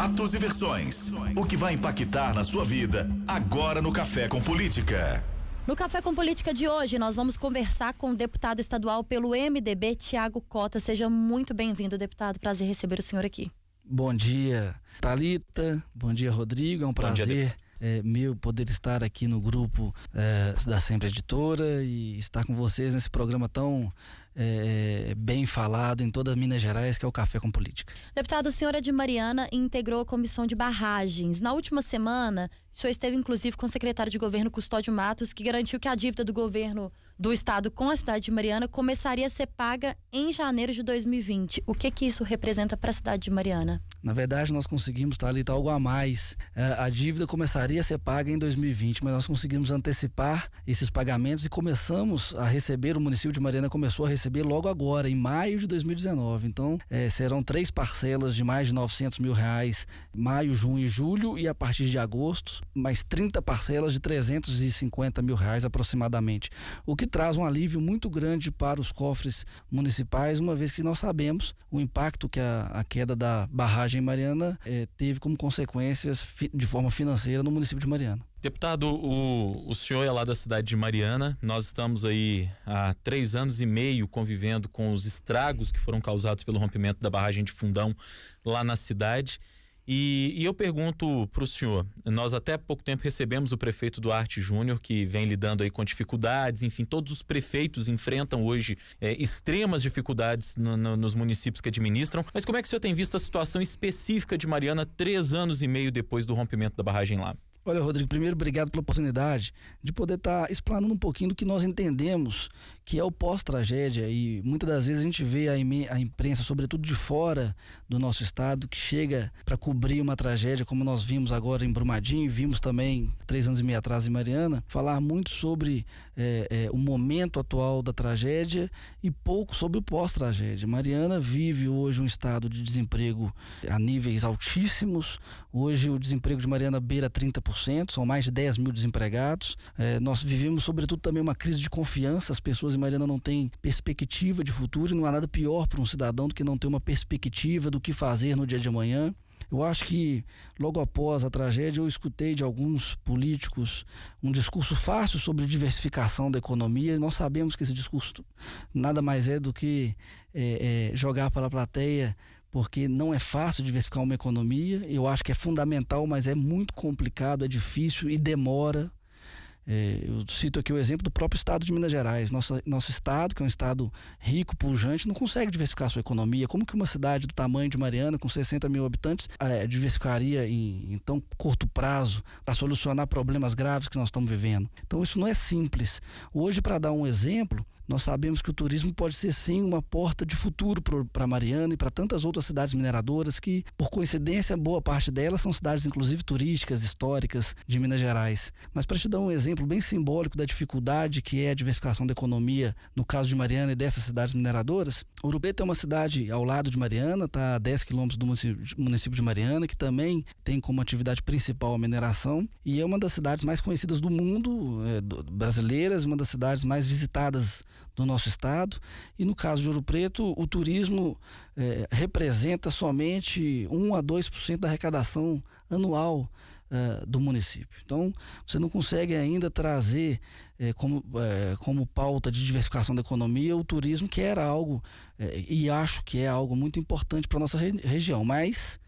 Fatos e versões. O que vai impactar na sua vida agora no Café com Política. No Café com Política de hoje, nós vamos conversar com o deputado estadual pelo MDB, Tiago Cota. Seja muito bem-vindo, deputado. Prazer receber o senhor aqui. Bom dia, Talita. Bom dia, Rodrigo. É um prazer. é, meu poder estar aqui no grupo é, da Sempre Editora e estar com vocês nesse programa tão é, é, bem falado em toda Minas Gerais, que é o Café com Política. Deputado, o senhor é de Mariana e integrou a comissão de barragens. Na última semana, o senhor esteve inclusive com o secretário de governo Custódio Matos, que garantiu que a dívida do governo do estado com a cidade de Mariana começaria a ser paga em janeiro de 2020. O que que isso representa para a cidade de Mariana? Na verdade, nós conseguimos tá, ali, tá algo a mais. É, a dívida começaria a ser paga em 2020, mas nós conseguimos antecipar esses pagamentos e começamos a receber, o município de Mariana começou a receber logo agora, em maio de 2019. Então, é, serão três parcelas de mais de 900 mil reais, maio, junho e julho, e a partir de agosto, mais 30 parcelas de 350 mil reais aproximadamente. O que traz um alívio muito grande para os cofres municipais, uma vez que nós sabemos o impacto que a, a queda da barragem Mariana eh, teve como consequências fi, de forma financeira no município de Mariana. Deputado, o, o senhor é lá da cidade de Mariana. Nós estamos aí há três anos e meio convivendo com os estragos que foram causados pelo rompimento da barragem de Fundão lá na cidade. E, e eu pergunto para o senhor: nós até há pouco tempo recebemos o prefeito Duarte Júnior, que vem lidando aí com dificuldades, enfim, todos os prefeitos enfrentam hoje é, extremas dificuldades no, no, nos municípios que administram. Mas como é que o senhor tem visto a situação específica de Mariana três anos e meio depois do rompimento da barragem lá? Olha, Rodrigo, primeiro, obrigado pela oportunidade de poder estar tá explanando um pouquinho do que nós entendemos que é o pós-tragédia. E muitas das vezes a gente vê a, a imprensa, sobretudo de fora do nosso estado, que chega para cobrir uma tragédia, como nós vimos agora em Brumadinho, e vimos também três anos e meio atrás em Mariana, falar muito sobre é, é, o momento atual da tragédia e pouco sobre o pós-tragédia. Mariana vive hoje um estado de desemprego a níveis altíssimos. Hoje o desemprego de Mariana beira 30%, são mais de 10 mil desempregados. É, nós vivemos, sobretudo, também uma crise de confiança. As pessoas Mariana não tem perspectiva de futuro e não há nada pior para um cidadão do que não ter uma perspectiva do que fazer no dia de amanhã. Eu acho que logo após a tragédia eu escutei de alguns políticos um discurso fácil sobre diversificação da economia. E nós sabemos que esse discurso nada mais é do que é, é, jogar para a plateia porque não é fácil diversificar uma economia. Eu acho que é fundamental, mas é muito complicado, é difícil e demora é, eu cito aqui o exemplo do próprio estado de Minas Gerais. Nosso, nosso estado, que é um estado rico, pujante, não consegue diversificar sua economia. Como que uma cidade do tamanho de Mariana, com 60 mil habitantes, é, diversificaria em, em tão curto prazo para solucionar problemas graves que nós estamos vivendo? Então, isso não é simples. Hoje, para dar um exemplo, nós sabemos que o turismo pode ser sim uma porta de futuro para Mariana e para tantas outras cidades mineradoras que, por coincidência, boa parte delas são cidades, inclusive turísticas, históricas de Minas Gerais. Mas para te dar um exemplo bem simbólico da dificuldade que é a diversificação da economia, no caso de Mariana e dessas cidades mineradoras, Urubeta é uma cidade ao lado de Mariana, está a 10 quilômetros do município de Mariana, que também tem como atividade principal a mineração e é uma das cidades mais conhecidas do mundo, é, do, brasileiras, uma das cidades mais visitadas do nosso estado. E no caso de Ouro Preto, o turismo é, representa somente 1 a 2% da arrecadação anual é, do município. Então, você não consegue ainda trazer é, como, como pauta de diversificação da economia o turismo, que era algo, e acho que é algo muito importante para a nossa re região. Mas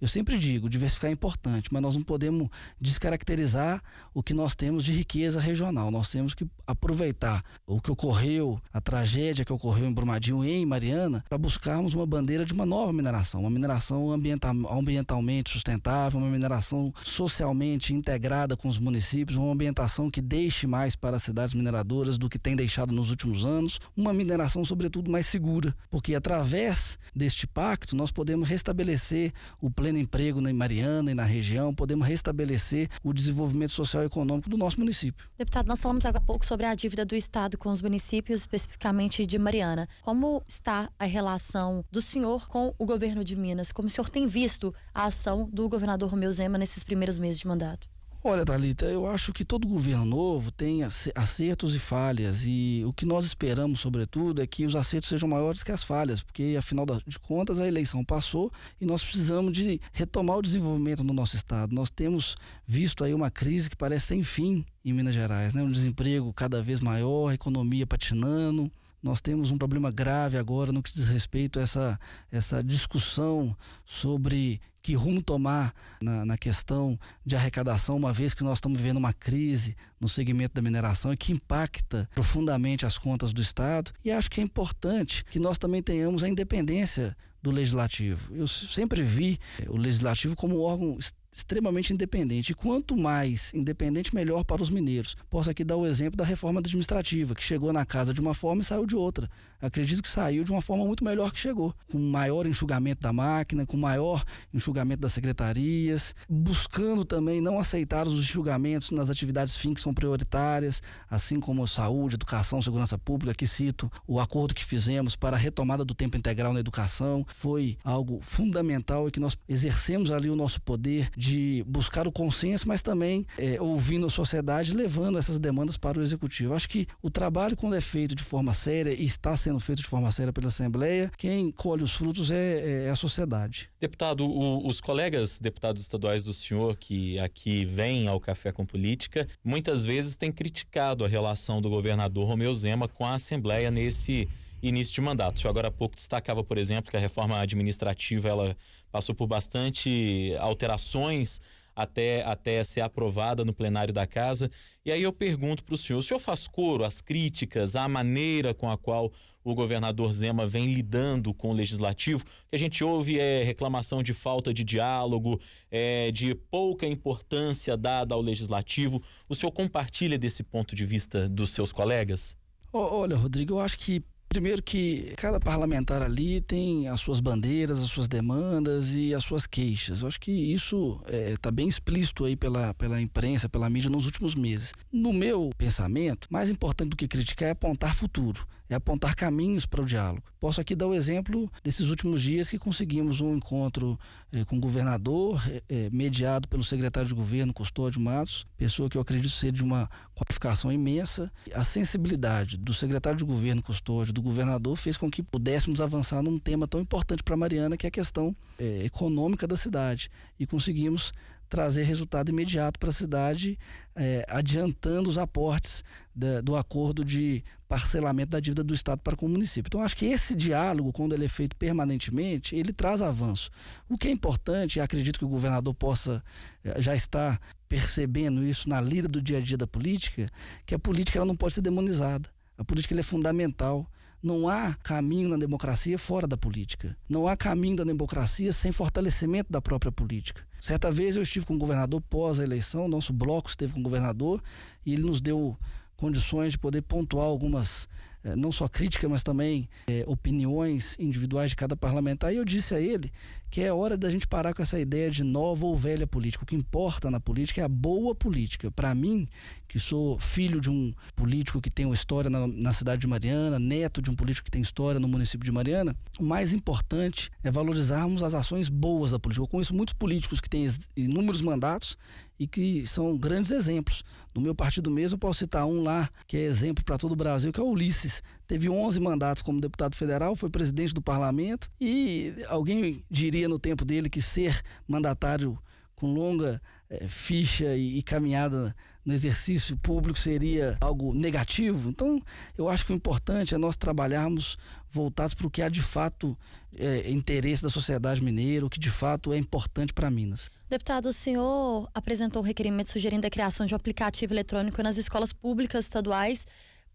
eu sempre digo, diversificar é importante, mas nós não podemos descaracterizar o que nós temos de riqueza regional. Nós temos que aproveitar o que ocorreu, a tragédia que ocorreu em Brumadinho e em Mariana, para buscarmos uma bandeira de uma nova mineração, uma mineração ambiental, ambientalmente sustentável, uma mineração socialmente integrada com os municípios, uma ambientação que deixe mais para as cidades mineradoras do que tem deixado nos últimos anos, uma mineração, sobretudo, mais segura, porque através deste pacto nós podemos restabelecer o pleno pleno emprego em Mariana e na região, podemos restabelecer o desenvolvimento social e econômico do nosso município. Deputado, nós falamos agora há pouco sobre a dívida do Estado com os municípios, especificamente de Mariana. Como está a relação do senhor com o governo de Minas? Como o senhor tem visto a ação do governador Romeu Zema nesses primeiros meses de mandato? Olha, Thalita, eu acho que todo governo novo tem acertos e falhas, e o que nós esperamos, sobretudo, é que os acertos sejam maiores que as falhas, porque afinal de contas a eleição passou e nós precisamos de retomar o desenvolvimento no nosso estado. Nós temos visto aí uma crise que parece sem fim em Minas Gerais, né? Um desemprego cada vez maior, a economia patinando nós temos um problema grave agora no que diz respeito a essa, essa discussão sobre que rumo tomar na, na, questão de arrecadação, uma vez que nós estamos vivendo uma crise no segmento da mineração e que impacta profundamente as contas do Estado. E acho que é importante que nós também tenhamos a independência do legislativo. Eu sempre vi eh, o legislativo como um órgão extremamente extremamente independente. E quanto mais independente, melhor para os mineiros. Posso aqui dar o exemplo da reforma administrativa, que chegou na casa de uma forma e saiu de outra. Acredito que saiu de uma forma muito melhor que chegou, com maior enxugamento da máquina, com maior enxugamento das secretarias, buscando também não aceitar os enxugamentos nas atividades fim que são prioritárias, assim como saúde, educação, segurança pública, que cito o acordo que fizemos para a retomada do tempo integral na educação, foi algo fundamental e que nós exercemos ali o nosso poder de buscar o consenso, mas também é, ouvindo a sociedade, levando essas demandas para o executivo. Acho que o trabalho, quando é feito de forma séria e está sendo feito de forma séria pela Assembleia, quem colhe os frutos é, é, é a sociedade. Deputado, o, os colegas deputados estaduais do senhor que aqui vêm ao Café com Política, muitas vezes têm criticado a relação do governador Romeu Zema com a Assembleia nesse início de mandato. senhor agora há pouco destacava, por exemplo, que a reforma administrativa ela passou por bastante alterações até, até ser aprovada no plenário da casa. E aí eu pergunto para o senhor: o senhor faz coro às críticas, à maneira com a qual o governador Zema vem lidando com o legislativo? O que a gente ouve é reclamação de falta de diálogo, é, de pouca importância dada ao legislativo. O senhor compartilha desse ponto de vista dos seus colegas? Olha, Rodrigo, eu acho que Primeiro que cada parlamentar ali tem as suas bandeiras, as suas demandas e as suas queixas. Eu acho que isso está é, tá bem explícito aí pela, pela imprensa, pela mídia nos últimos meses. No meu pensamento, mais importante do que criticar é apontar futuro é apontar caminhos para o diálogo. Posso aqui dar o exemplo desses últimos dias que conseguimos um encontro eh, com o governador, eh, eh, mediado pelo secretário de governo, Custódio Matos, pessoa que eu acredito ser de uma qualificação imensa. A sensibilidade do secretário de governo, Custódio, do governador, fez com que pudéssemos avançar num tema tão importante para Mariana, que é a questão eh, econômica da cidade. E conseguimos trazer resultado imediato para a cidade, é, adiantando os aportes da, do acordo de parcelamento da dívida do Estado para com o município. Então, acho que esse diálogo, quando ele é feito permanentemente, ele traz avanço. O que é importante, e acredito que o governador possa é, já estar percebendo isso na lida do dia a dia da política, que a política ela não pode ser demonizada. A política é fundamental não há caminho na democracia fora da política. Não há caminho da democracia sem fortalecimento da própria política. Certa vez eu estive com o governador pós a eleição, nosso bloco esteve com o governador e ele nos deu condições de poder pontuar algumas eh, não só crítica, mas também é, opiniões individuais de cada parlamentar. E eu disse a ele que é hora da gente parar com essa ideia de nova ou velha política. O que importa na política é a boa política. Para mim, que sou filho de um político que tem uma história na, na cidade de Mariana, neto de um político que tem história no município de Mariana, o mais importante é valorizarmos as ações boas da política. Eu conheço muitos políticos que têm inúmeros mandatos e que são grandes exemplos. No meu partido mesmo, eu posso citar um lá que é exemplo para todo o Brasil, que é o Ulisses teve 11 mandatos como deputado federal, foi presidente do parlamento e alguém diria no tempo dele que ser mandatário com longa é, ficha e, e, caminhada no exercício público seria algo negativo. Então, eu acho que o importante é nós trabalharmos voltados para o que há de fato é, interesse da sociedade mineira, o que de fato é importante para Minas. Deputado, o senhor apresentou um requerimento sugerindo a criação de um aplicativo eletrônico nas escolas públicas estaduais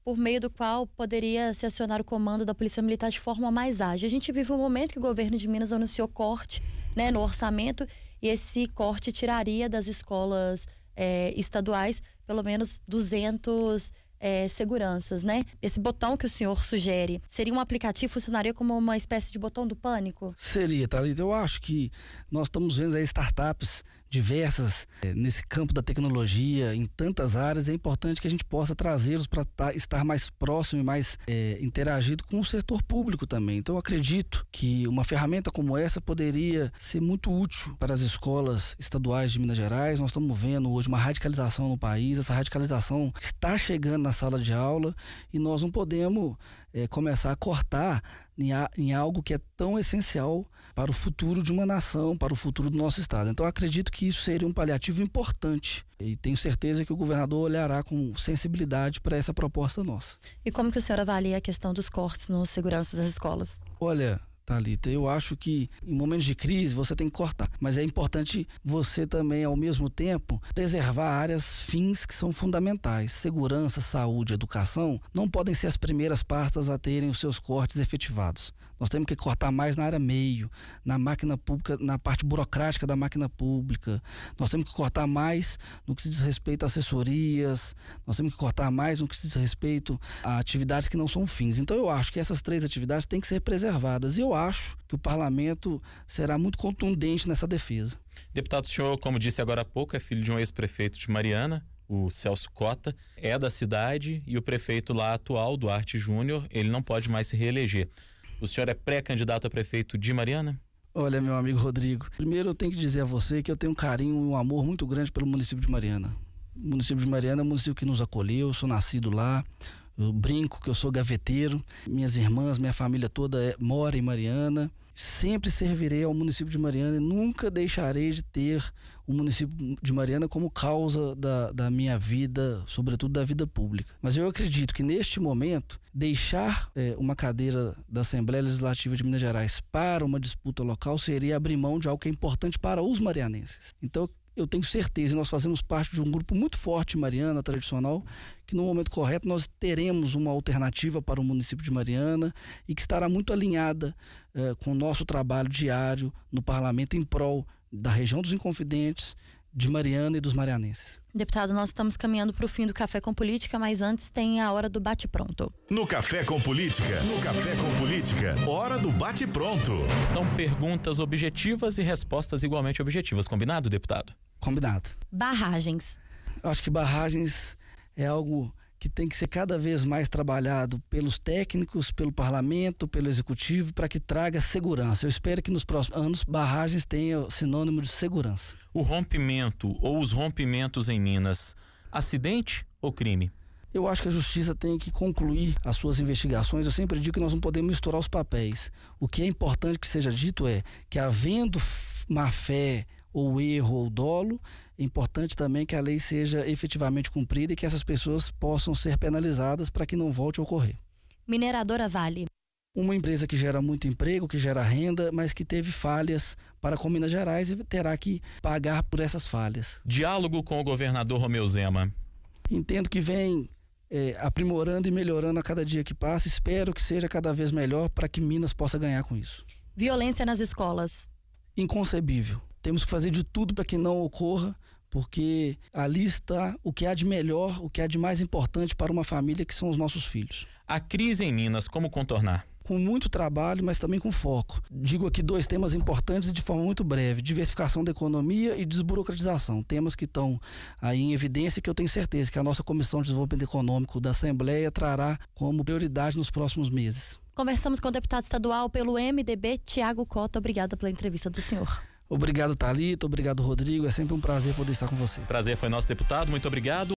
por meio do qual poderia se acionar o comando da Polícia Militar de forma mais ágil. A gente vive um momento que o governo de Minas anunciou corte né, no orçamento e esse corte tiraria das escolas é, estaduais pelo menos 200 é, eh, seguranças, né? Esse botão que o senhor sugere seria um aplicativo funcionaria como uma espécie de botão do pânico? Seria, Thalita. Eu acho que nós estamos vendo aí startups diversas eh, nesse campo da tecnologia, em tantas áreas, é importante que a gente possa trazê-los para tá, estar mais próximo e mais é, interagido com o setor público também. Então, eu acredito que uma ferramenta como essa poderia ser muito útil para as escolas estaduais de Minas Gerais. Nós estamos vendo hoje uma radicalização no país, essa radicalização está chegando na sala de aula e nós não podemos é, começar a cortar em, a, em, algo que é tão essencial para o futuro de uma nação, para o futuro do nosso Estado. Então, acredito que isso seria um paliativo importante e tenho certeza que o governador olhará com sensibilidade para essa proposta nossa. E como que o senhor avalia a questão dos cortes nos seguranças das escolas? Olha, Talita. Eu acho que em momentos de crise você tem que cortar, mas é importante você também ao mesmo tempo preservar áreas fins que são fundamentais. Segurança, saúde, educação não podem ser as primeiras pastas a terem os seus cortes efetivados. Nós temos que cortar mais na área meio, na máquina pública, na parte burocrática da máquina pública. Nós temos que cortar mais no que se diz respeito a assessorias, nós temos que cortar mais no que se diz respeito a atividades que não são fins. Então eu acho que essas três atividades têm que ser preservadas. E eu acho que o parlamento será muito contundente nessa defesa. Deputado, o senhor, como disse agora há pouco, é filho de um ex-prefeito de Mariana, o Celso Cota, é da cidade e o prefeito lá atual, Duarte Júnior, ele não pode mais se reeleger. O senhor é pré-candidato a prefeito de Mariana? Olha, meu amigo Rodrigo, primeiro eu tenho que dizer a você que eu tenho um carinho um amor muito grande pelo município de Mariana. O município de Mariana é um município que nos acolheu, eu sou nascido lá, eu brinco que eu sou gaveteiro, minhas irmãs, minha família toda é, mora em Mariana. Sempre servirei ao município de Mariana e nunca deixarei de ter o município de Mariana como causa da, da minha vida, sobretudo da vida pública. Mas eu acredito que neste momento, deixar é, uma cadeira da Assembleia Legislativa de Minas Gerais para uma disputa local seria abrir mão de algo que é importante para os marianenses. Então, eu tenho certeza, nós fazemos parte de um grupo muito forte, Mariana, tradicional, que no momento correto nós teremos uma alternativa para o município de Mariana e que estará muito alinhada eh, com o nosso trabalho diário no parlamento em prol da região dos Inconfidentes de Mariana e dos marianenses. Deputado, nós estamos caminhando para o fim do Café com Política, mas antes tem a hora do bate-pronto. No Café com Política, no Café com Política, hora do bate-pronto. São perguntas objetivas e respostas igualmente objetivas, combinado, deputado? Combinado. Barragens. Eu acho que barragens é algo que tem que ser cada vez mais trabalhado pelos técnicos, pelo parlamento, pelo executivo, para que traga segurança. Eu espero que nos próximos anos barragens tenham sinônimo de segurança. O rompimento ou os rompimentos em Minas, acidente ou crime? Eu acho que a justiça tem que concluir as suas investigações. Eu sempre digo que nós não podemos misturar os papéis. O que é importante que seja dito é que, havendo má fé ou erro ou dolo, é importante também que a lei seja efetivamente cumprida e que essas pessoas possam ser penalizadas para que não volte a ocorrer. Mineradora Vale. Uma empresa que gera muito emprego, que gera renda, mas que teve falhas para com Minas Gerais e terá que pagar por essas falhas. Diálogo com o governador Romeu Zema. Entendo que vem é, aprimorando e melhorando a cada dia que passa. Espero que seja cada vez melhor para que Minas possa ganhar com isso. Violência nas escolas. Inconcebível. Temos que fazer de tudo para que não ocorra porque ali está o que há de melhor, o que há de mais importante para uma família, que são os nossos filhos. A crise em Minas, como contornar? com muito trabalho, mas também com foco. Digo aqui dois temas importantes de forma muito breve: diversificação da economia e desburocratização. Temas que estão aí em evidência que eu tenho certeza que a nossa Comissão de Desenvolvimento Econômico da Assembleia trará como prioridade nos próximos meses. Conversamos com o deputado estadual pelo MDB, Tiago Cota. Obrigada pela entrevista do senhor. Obrigado, Talita. Obrigado, Rodrigo. É sempre um prazer poder estar com você. Prazer foi nosso, deputado. Muito obrigado.